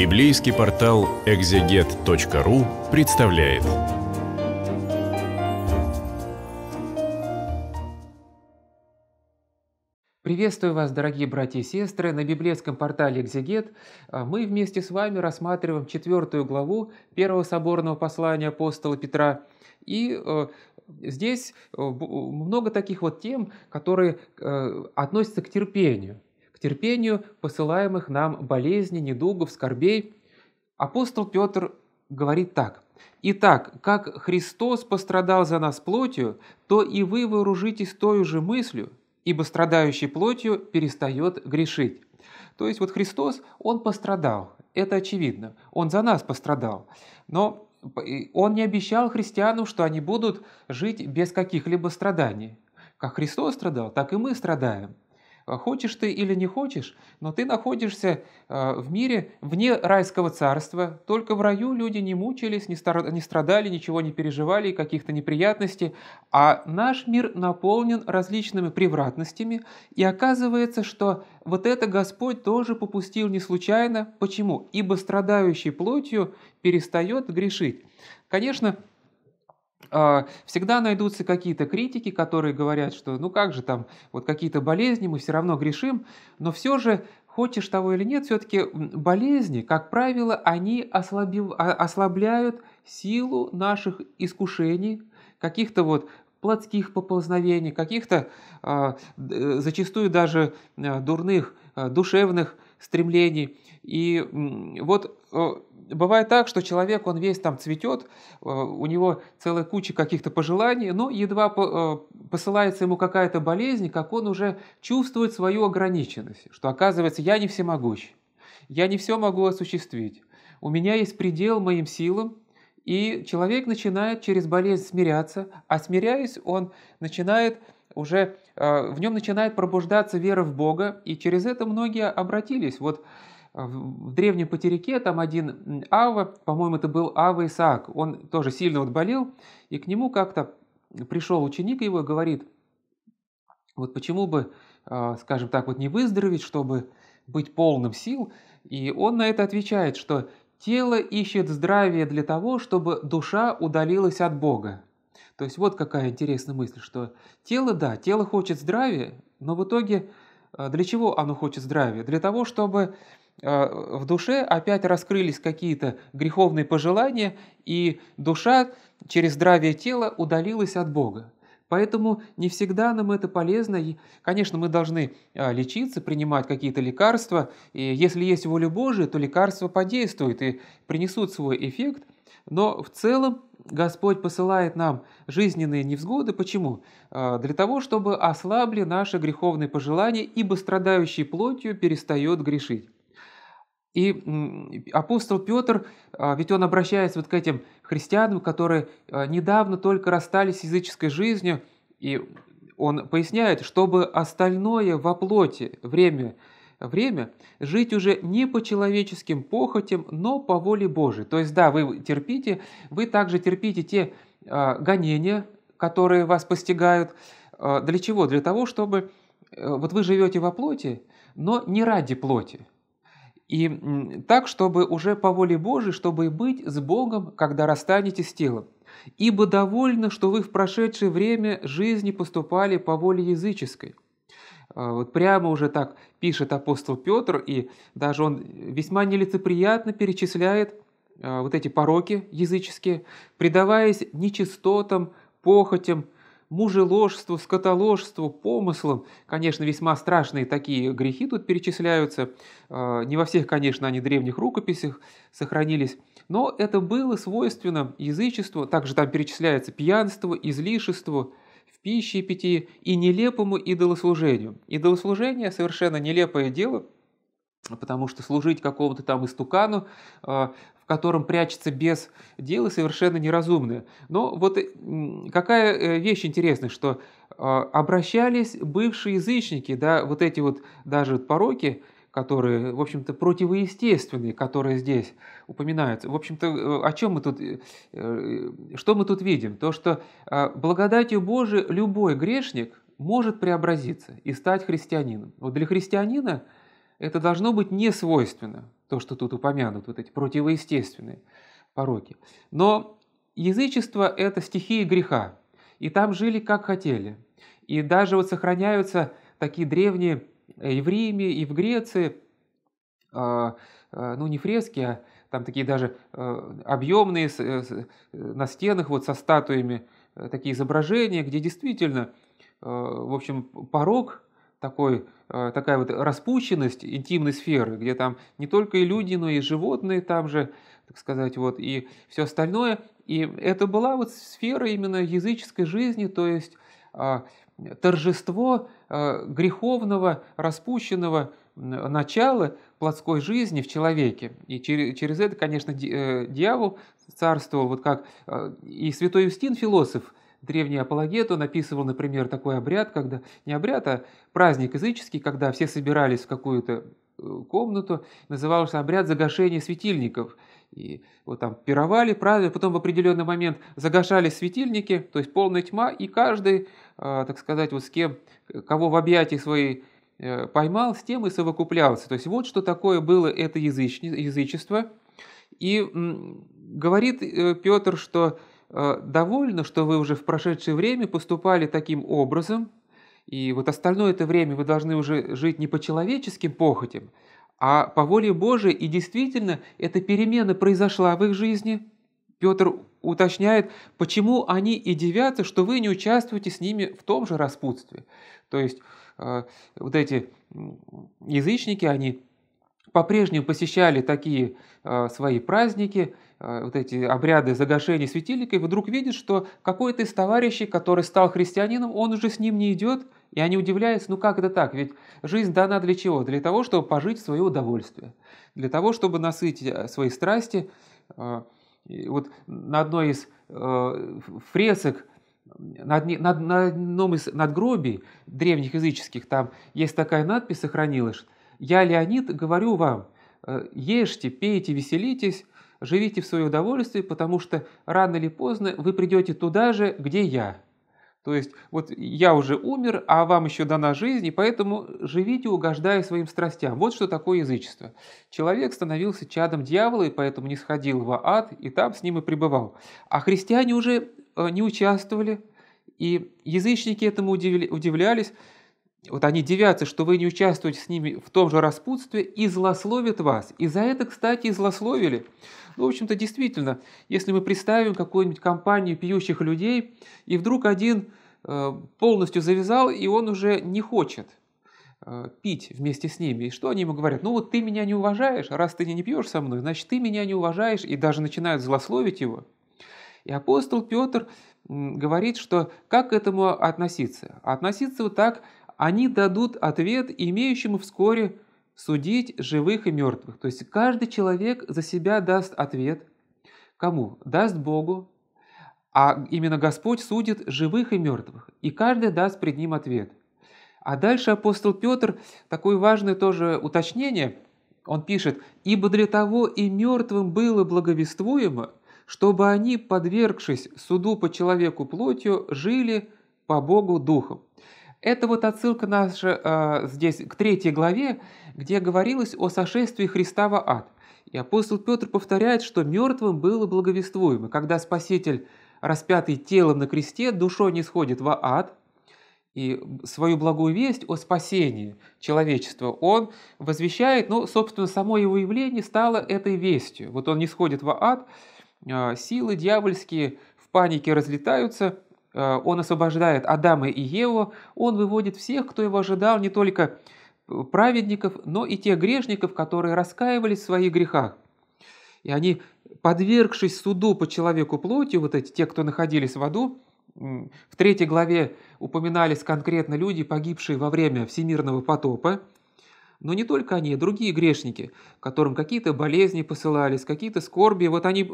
Библейский портал экзегет.ру представляет. Приветствую вас, дорогие братья и сестры! На библейском портале «Экзегет» а, мы вместе с вами рассматриваем четвертую главу первого соборного послания апостола Петра. И а, здесь а, много таких вот тем, которые относятся к терпению – к терпению посылаемых нам болезней, недугов, скорбей, апостол Петр говорит так. «Итак, как Христос пострадал за нас плотью, то и вы вооружитесь той же мыслью, ибо страдающий плотью перестает грешить». То есть вот Христос, Он пострадал, это очевидно, Он за нас пострадал. Но он не обещал христианам, что они будут жить без каких-либо страданий. Как Христос страдал, так и мы страдаем. А хочешь ты или не хочешь, но ты находишься э, в мире вне райского царства. Только в раю люди не мучились, не страдали, ничего не переживали, каких-то неприятностей. А наш мир наполнен различными превратностями. И оказывается, что вот это Господь тоже попустил не случайно. Почему? Ибо страдающий плотью перестает грешить. Конечно, а, всегда найдутся какие-то критики, которые говорят, что ну как же там, вот какие-то болезни, мы все равно грешим, но все же, хочешь того или нет, все-таки болезни, как правило, они ослабив, а, ослабляют силу наших искушений, каких-то вот плотских поползновений, каких-то а, э, зачастую даже э, дурных, э, душевных стремлений. И вот бывает так, что человек, он весь там цветет, э, у него целая куча каких-то пожеланий, но едва э, посылается ему какая-то болезнь, как он уже чувствует свою ограниченность, что оказывается, я не всемогущ, я не все могу осуществить, у меня есть предел моим силам, и человек начинает через болезнь смиряться, а смиряясь, он начинает уже э, в нем начинает пробуждаться вера в Бога, и через это многие обратились. Вот а, в древнем потерике там один Ава, по-моему, это был Ава Исаак, он тоже сильно вот болел, и к нему как-то пришел ученик его и говорит, вот почему бы, а, скажем так, вот не выздороветь, чтобы быть полным сил, и он на это отвечает, что тело ищет здравие для того, чтобы душа удалилась от Бога. То есть вот какая интересная мысль, что тело, да, тело хочет здравия, но в итоге а, для чего оно хочет здравия? Для того, чтобы а, в душе опять раскрылись какие-то греховные пожелания, и душа через здравие тела удалилась от Бога. Поэтому не всегда нам это полезно. И, конечно, мы должны а, лечиться, принимать какие-то лекарства. И если есть воля Божия, то лекарства подействуют и принесут свой эффект. Но в целом Господь посылает нам жизненные невзгоды. Почему? А, для того, чтобы ослабли наши греховные пожелания, ибо страдающий плотью перестает грешить. И апостол Петр, а, ведь он обращается вот к этим христианам, которые а, недавно только расстались с языческой жизнью, и он поясняет, чтобы остальное во плоти время, время жить уже не по человеческим похотям, но по воле Божией. То есть, да, вы терпите, вы также терпите те а, гонения, которые вас постигают. для чего? Для того, чтобы э, вот вы живете во плоти, но не ради плоти. И так, чтобы уже по воле Божией, чтобы быть с Богом, когда расстанетесь с телом. Ибо довольно, что вы в прошедшее время жизни поступали по воле языческой. А, вот прямо уже так пишет апостол Петр, и даже он весьма нелицеприятно перечисляет а, вот эти пороки языческие, предаваясь нечистотам, похотям, мужеложству, скотоложству, помыслам. Конечно, весьма страшные такие грехи тут перечисляются. А, не во всех, конечно, они в древних рукописях сохранились. Но это было свойственно язычеству. Также там перечисляется пьянство, излишество, в пище и питье и нелепому идолослужению. Идолослужение – совершенно нелепое дело – потому что служить какому-то там истукану, а, котором прячется без дела, совершенно неразумное. Но вот какая э, вещь интересная, что э, обращались бывшие язычники, да, вот эти вот даже пороки, которые, в общем-то, противоестественные, которые здесь упоминаются. В общем-то, э, о чем мы тут, что мы тут видим? То, что благодатью Божией любой грешник может преобразиться и стать христианином. Вот для христианина это должно быть не свойственно то, что тут упомянут, вот эти противоестественные пороки. Но язычество – это стихия греха, и там жили как хотели. И даже вот сохраняются такие древние э, и в Риме, и в Греции, а, а, ну не фрески, а там такие даже э, объемные э, на стенах вот со статуями такие изображения, где действительно, в общем, порог такой, э, такая вот распущенность интимной сферы, где там не только и люди, но и животные там же, так сказать, вот, и все остальное. И это была вот сфера именно языческой жизни, то есть а, торжество э, греховного, распущенного начала плотской жизни в человеке. И через это, конечно, э, дьявол царствовал, вот как и святой Юстин, философ, древний апологет, он описывал, например, такой обряд, когда не обряд, а праздник языческий, когда все собирались в какую-то э, комнату, назывался обряд загашения светильников. И вот там пировали, праздновали, потом в определенный момент загашались светильники, то есть полная тьма, и каждый, а, так сказать, вот с кем, кого в объятии своей э, поймал, с тем и совокуплялся. То есть вот что такое было это язычество. И говорит э, Петр, что Э, довольно, что вы уже в прошедшее время поступали таким образом, и вот остальное это время вы должны уже жить не по человеческим похотям, а по воле Божией, и действительно эта перемена произошла в их жизни. Петр уточняет, почему они и дивятся, что вы не участвуете с ними в том же распутстве. То есть э, вот эти язычники, они по-прежнему посещали такие э, свои праздники, э, вот эти обряды загашения светильника, и вдруг видит, что какой-то из товарищей, который стал христианином, он уже с ним не идет, и они удивляются, ну как это так, ведь жизнь дана для чего? Для того, чтобы пожить в свое удовольствие, для того, чтобы насытить э, свои страсти. вот на одной из фресок на, на одном из надгробий древних языческих, там есть такая надпись сохранилась – я, Леонид, говорю вам, э, ешьте, пейте, веселитесь, живите в свое удовольствие, потому что рано или поздно вы придете туда же, где я. То есть вот я уже умер, а вам еще дана жизнь, и поэтому живите, угождая своим страстям. Вот что такое язычество. Человек становился чадом дьявола, и поэтому не сходил в ад, и там с ним и пребывал. А христиане уже э, не участвовали, и язычники этому удивлялись, вот они девятся, что вы не участвуете с ними в том же распутстве и злословят вас. И за это, кстати, и злословили. Ну, в общем-то, действительно, если мы представим какую-нибудь компанию пьющих людей, и вдруг один э, полностью завязал, и он уже не хочет э, пить вместе с ними. И что они ему говорят? Ну вот ты меня не уважаешь, а раз ты не пьешь со мной, значит ты меня не уважаешь, и даже начинают злословить его. И апостол Петр говорит, что как к этому относиться? Относиться вот так – они дадут ответ имеющему вскоре судить живых и мертвых. То есть каждый человек за себя даст ответ. Кому? Даст Богу. А именно Господь судит живых и мертвых. И каждый даст пред ним ответ. А дальше апостол Петр, такое важное тоже уточнение, он пишет, «Ибо для того и мертвым было благовествуемо, чтобы они, подвергшись суду по человеку плотью, жили по Богу духом». Это вот отсылка наша а, здесь к третьей главе, где говорилось о сошествии Христа в ад. И апостол Петр повторяет, что мертвым было благовествуемо, когда Спаситель, распятый телом на кресте, душой не сходит в ад, и свою благую весть о спасении человечества он возвещает, но, ну, собственно, само его явление стало этой вестью. Вот он не сходит в ад, а, силы дьявольские в панике разлетаются – Э, он освобождает Адама и Еву, он выводит всех, кто его ожидал, не только э, праведников, но и тех грешников, которые раскаивались в своих грехах. И они, подвергшись суду по человеку плотью, вот эти те, кто находились в аду, в третьей главе упоминались конкретно люди, погибшие во время всемирного потопа, но не только они, другие грешники, которым какие-то болезни посылались, какие-то скорби, вот они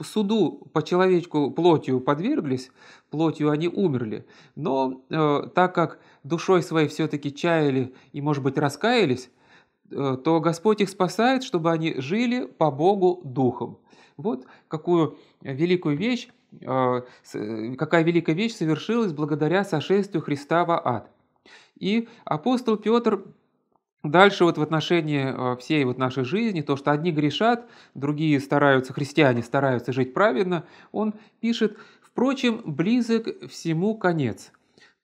суду по человечку плотью подверглись, плотью они умерли. Но э, так как душой своей все-таки чаяли и, может быть, раскаялись, э, то Господь их спасает, чтобы они жили по Богу духом. Вот какую великую вещь, э, э какая великая вещь совершилась благодаря сошествию Христа в ад. И апостол Петр Дальше вот в отношении э, всей вот нашей жизни, то, что одни грешат, другие стараются, христиане стараются жить праведно, он пишет, впрочем, близок всему конец.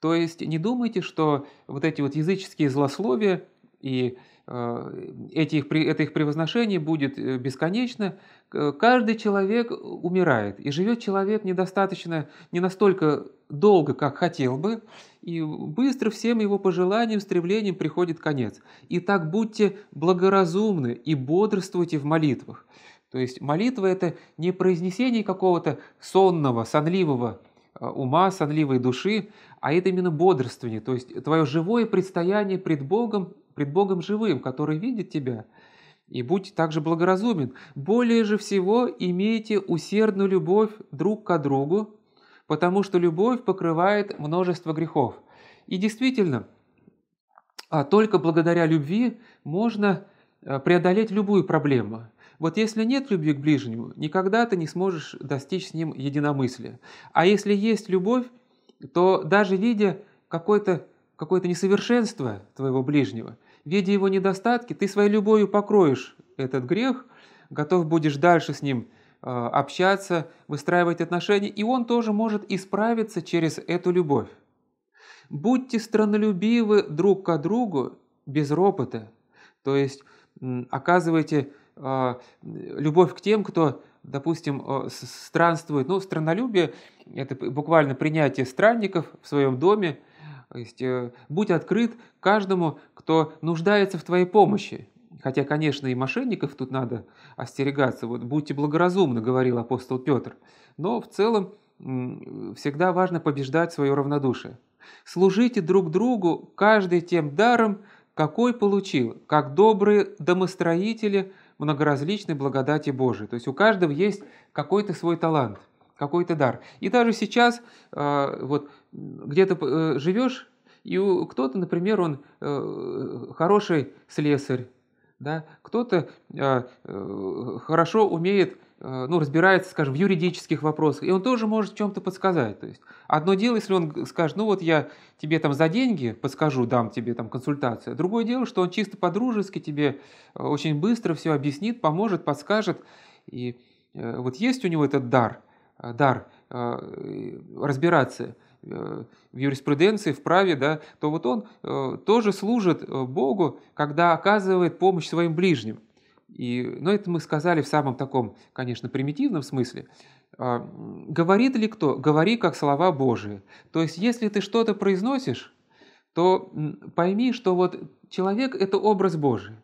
То есть не думайте, что вот эти вот языческие злословия и а, эти их, это их превозношение будет э, бесконечно. Каждый человек э, умирает, и живет человек недостаточно, не настолько долго, как хотел бы, и быстро всем его пожеланиям, стремлениям приходит конец. И так будьте благоразумны и бодрствуйте в молитвах. То есть молитва – это не произнесение какого-то сонного, сонливого а, ума, сонливой души, а это именно бодрствование, то есть твое живое предстояние пред Богом пред Богом живым, который видит тебя, и будь также благоразумен. Более же всего имейте усердную любовь друг к другу, потому что любовь покрывает множество грехов. И действительно, а, только благодаря любви можно а, преодолеть любую проблему. Вот если нет любви к ближнему, никогда ты не сможешь достичь с ним единомыслия. А если есть любовь, то даже видя какое-то какое несовершенство твоего ближнего, Видя его недостатки, ты своей любовью покроешь этот грех, готов будешь дальше с ним э, общаться, выстраивать отношения, и он тоже может исправиться через эту любовь. Будьте странолюбивы друг к другу без ропота, то есть оказывайте э, любовь к тем, кто, допустим, э, странствует. Ну, странолюбие – это буквально принятие странников в своем доме – то есть э, будь открыт каждому, кто нуждается в твоей помощи. Хотя, конечно, и мошенников тут надо остерегаться. Вот будьте благоразумны, говорил апостол Петр. Но в целом э, всегда важно побеждать свое равнодушие. Служите друг другу каждый тем даром, какой получил, как добрые домостроители многоразличной благодати Божией. То есть у каждого есть какой-то свой талант, какой-то дар. И даже сейчас, э, вот где-то э, живешь, и кто-то, например, он э, хороший слесарь, да? кто-то э, хорошо умеет ну, разбирается, скажем, в юридических вопросах, и он тоже может в чем-то подсказать. То есть одно дело, если он скажет, ну вот я тебе там за деньги подскажу, дам тебе там консультацию. А другое дело, что он чисто по-дружески тебе очень быстро все объяснит, поможет, подскажет. И вот есть у него этот дар, дар разбираться. Э, в юриспруденции, в праве, да, то вот он э, тоже служит э, Богу, когда оказывает помощь своим ближним. И, но ну, это мы сказали в самом таком, конечно, примитивном смысле. А, говорит ли кто? Говори как слова Божии. То есть, если ты что-то произносишь, то пойми, что вот человек – это образ Божий.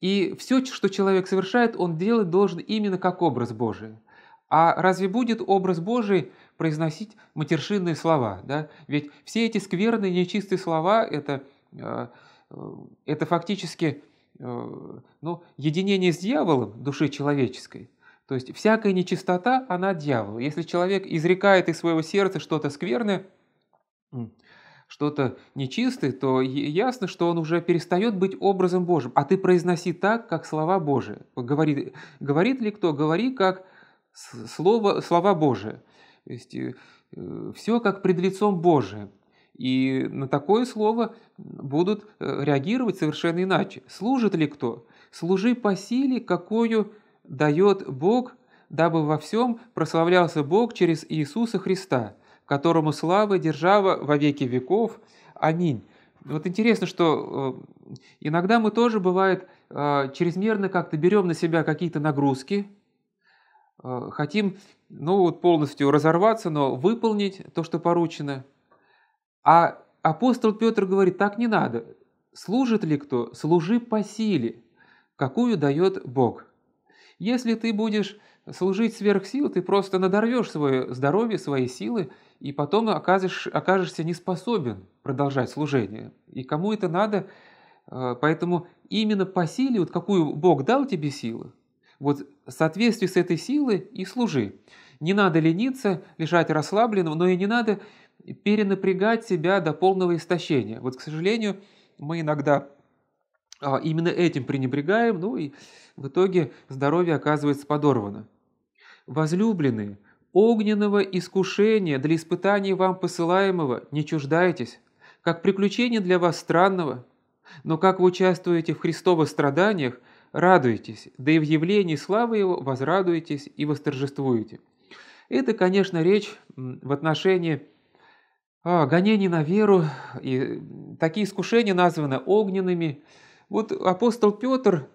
И все, что человек совершает, он делать должен именно как образ Божий. А разве будет образ Божий произносить матершинные слова. Да? Ведь все эти скверные, нечистые слова – это, э, э, это фактически э, ну, единение с дьяволом души человеческой. То есть всякая нечистота, она дьявол. Если человек изрекает из своего сердца что-то скверное, что-то нечистое, то ясно, что он уже перестает быть образом Божьим. А ты произноси так, как слова Божие. Говорит, говорит ли кто? Говори, как слово, слова Божие. То есть э, все как пред лицом Божиим. И на такое слово будут э, реагировать совершенно иначе. Служит ли кто? Служи по силе, какую дает Бог, дабы во всем прославлялся Бог через Иисуса Христа, которому слава держава во веки веков. Аминь. Вот интересно, что э, иногда мы тоже, бывает, э, чрезмерно как-то берем на себя какие-то нагрузки – Э, хотим ну, вот полностью разорваться, но выполнить то, что поручено. А апостол Петр говорит, так не надо. Служит ли кто? Служи по силе, какую дает Бог. Если ты будешь служить сверх сил, ты просто надорвешь свое здоровье, свои силы, и потом окажешь, окажешься неспособен продолжать служение. И кому это надо? Э, поэтому именно по силе, вот какую Бог дал тебе силу, вот в соответствии с этой силой и служи. Не надо лениться, лежать расслабленным, но и не надо перенапрягать себя до полного истощения. Вот, к сожалению, мы иногда а, именно этим пренебрегаем, ну и в итоге здоровье оказывается подорвано. Возлюбленные, огненного искушения для испытаний вам посылаемого не чуждайтесь, как приключение для вас странного, но как вы участвуете в Христовых страданиях – радуйтесь, да и в явлении славы Его возрадуйтесь и восторжествуете». Это, конечно, речь в отношении а, гонений на веру, и такие искушения названы огненными. Вот апостол Петр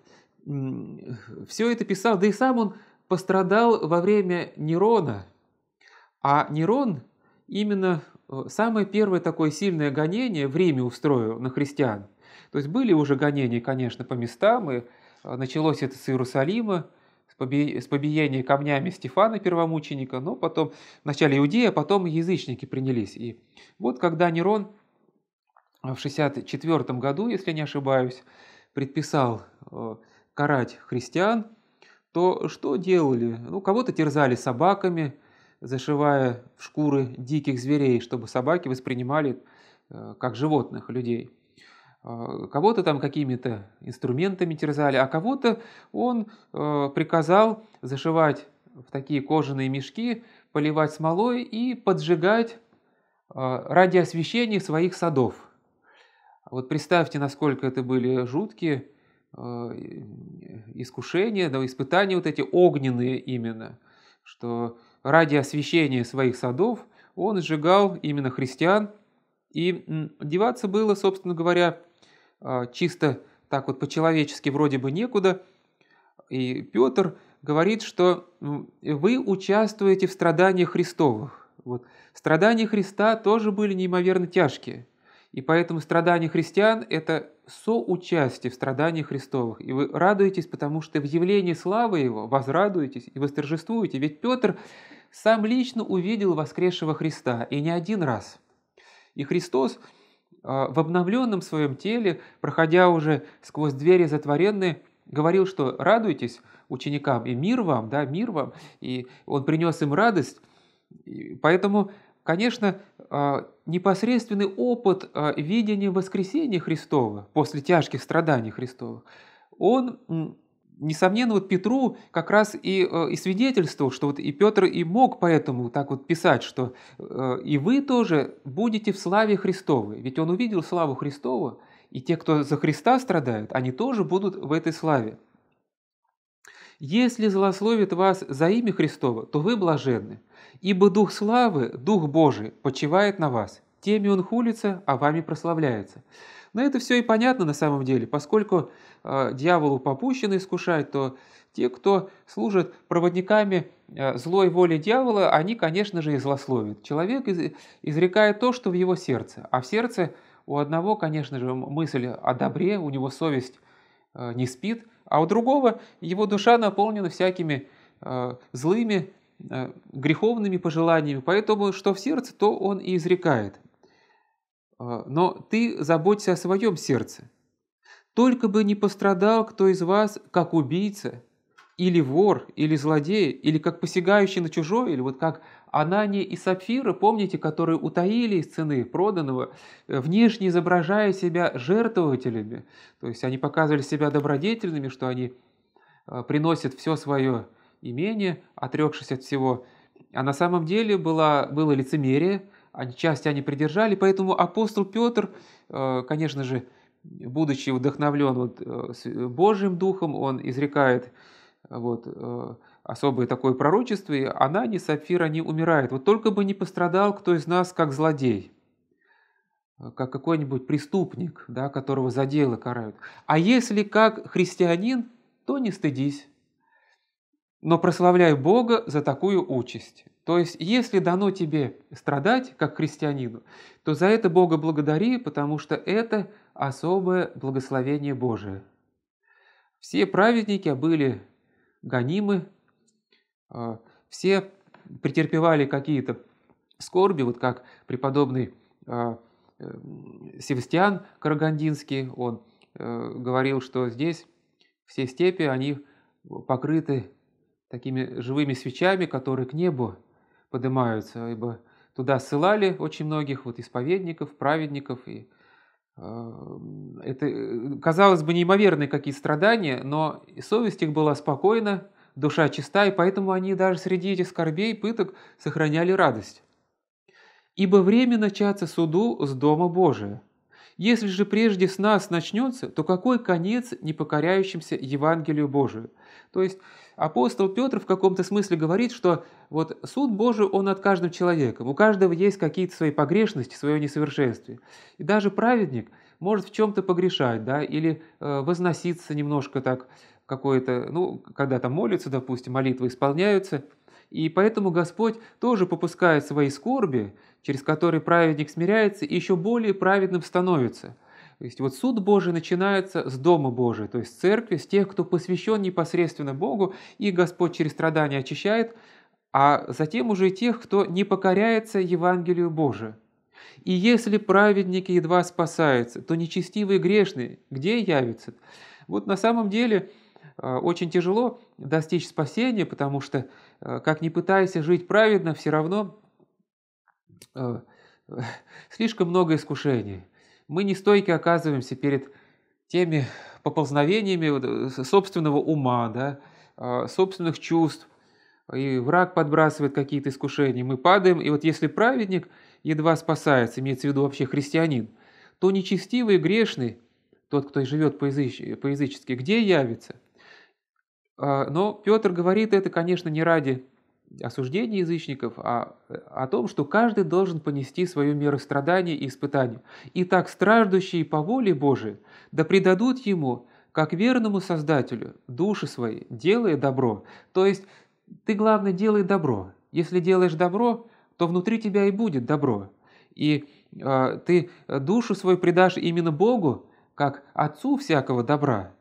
все это писал, да и сам он пострадал во время Нерона. А Нерон именно э, самое первое такое сильное гонение в Риме устроил на христиан. То есть были уже гонения, конечно, по местам, и а, началось это с Иерусалима, с побиения камнями Стефана Первомученика, но потом вначале иудеи, а потом язычники принялись. И вот когда Нерон в 64 году, если не ошибаюсь, предписал э, карать христиан, то что делали? Ну, кого-то терзали собаками, зашивая в шкуры диких зверей, чтобы собаки воспринимали э, как животных людей – а, кого-то там какими-то инструментами терзали, а кого-то он а, приказал зашивать в такие кожаные мешки, поливать смолой и поджигать а, ради освещения своих садов. Вот представьте, насколько это были жуткие искушения, да, испытания вот эти огненные именно, что ради освещения своих садов он сжигал именно христиан, и деваться было, собственно говоря, а, чисто так вот по-человечески вроде бы некуда. И Петр говорит, что вы участвуете в страданиях Христовых. Вот. Страдания Христа тоже были неимоверно тяжкие. И поэтому страдания христиан – это соучастие в страданиях Христовых. И вы радуетесь, потому что в явлении славы Его возрадуетесь и восторжествуете. Ведь Петр сам лично увидел воскресшего Христа, и не один раз. И Христос – а, в обновленном своем теле, проходя уже сквозь двери затворенные, говорил, что радуйтесь ученикам, и мир вам, да, мир вам, и он принес им радость. поэтому, конечно, а, непосредственный опыт а, видения воскресения Христова после тяжких страданий Христовых, он несомненно, вот Петру как раз и, э, и свидетельствовал, что вот и Петр и мог поэтому так вот писать, что э, и вы тоже будете в славе Христовой. Ведь он увидел славу Христову, и те, кто за Христа страдают, они тоже будут в этой славе. Если злословит вас за имя Христово, то вы блаженны, ибо Дух славы, Дух Божий, почивает на вас. Теми он хулится, а вами прославляется. Но это все и понятно на самом деле, поскольку э, а, дьяволу попущено искушать, то те, кто служат проводниками э, злой воли дьявола, они, конечно же, и злословят. Человек из, изрекает то, что в его сердце, а в сердце у одного, конечно же, мысль о добре, у него совесть э, не спит, а у другого его душа наполнена всякими э, злыми, э, греховными пожеланиями, поэтому что в сердце, то он и изрекает. А, но ты заботься о своем сердце. Только бы не пострадал кто из вас как убийца, или вор, или злодей, или как посягающий на чужое, или вот как Анания и Сапфира, помните, которые утаили из цены проданного, э, внешне изображая себя жертвователями. То есть они показывали себя добродетельными, что они э, приносят все свое имение, отрекшись от всего. А на самом деле было, было лицемерие, части они придержали, поэтому апостол Петр, э, конечно же, будучи вдохновлен вот, э, Божьим Духом, он изрекает э, вот, особое такое пророчество, и не Сапфир, они умирает. Вот только бы не пострадал кто из нас как злодей, как какой-нибудь преступник, да, которого за дело карают. А если как христианин, то не стыдись, но прославляй Бога за такую участь. То есть, если дано тебе страдать, как христианину, то за это Бога благодари, потому что это особое благословение Божие. Все праведники были гонимы, а, все претерпевали какие-то скорби, вот как преподобный а, э, Севастиан Карагандинский, он э, говорил, что здесь все степи, они покрыты такими живыми свечами, которые к небу поднимаются, ибо туда ссылали очень многих вот исповедников, праведников. И, э, это, э, казалось бы, неимоверные какие страдания, но совесть их была спокойна, душа чиста, и поэтому они даже среди этих скорбей, пыток сохраняли радость. «Ибо время начаться суду с Дома Божия. Если же прежде с нас начнется, то какой конец непокоряющимся Евангелию Божию?» То есть апостол Петр в каком-то смысле говорит, что вот суд Божий, он над каждым человеком, у каждого есть какие-то свои погрешности, свое несовершенствие. И даже праведник может в чем-то погрешать, да, или э, возноситься немножко так, какое-то, ну, когда там молятся, допустим, молитвы исполняются, и поэтому Господь тоже попускает свои скорби, через которые праведник смиряется и еще более праведным становится – то есть вот суд Божий начинается с Дома Божия, то есть с церкви, с тех, кто посвящен непосредственно Богу, и Господь через страдания очищает, а затем уже и тех, кто не покоряется Евангелию Божию. И если праведники едва спасаются, то нечестивые грешные где явятся? Вот на самом деле э, очень тяжело достичь спасения, потому что, э, как ни пытайся жить праведно, все равно э, слишком много искушений – мы не стойки оказываемся перед теми поползновениями э, собственного ума, да, а, собственных чувств, и враг подбрасывает какие-то искушения, мы падаем, и вот если праведник едва спасается, имеется в виду вообще христианин, то нечестивый и грешный, тот, кто живет по-язычески, где явится? А, но Петр говорит это, конечно, не ради осуждение язычников, а э, о том, что каждый должен понести свою меру страданий и испытаний. И так страждущие по воле Божией да предадут ему, как верному Создателю, души свои, делая добро. То есть ты, главное, делай добро. Если делаешь добро, то внутри тебя и будет добро. И э, ты душу свою предашь именно Богу, как Отцу всякого добра,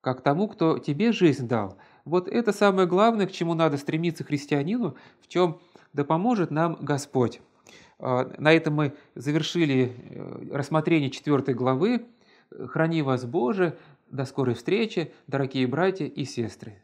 как тому, кто тебе жизнь дал – вот это самое главное, к чему надо стремиться христианину, в чем да поможет нам Господь. А, на этом мы завершили э, рассмотрение четвертой главы. Храни вас Боже, до скорой встречи, дорогие братья и сестры.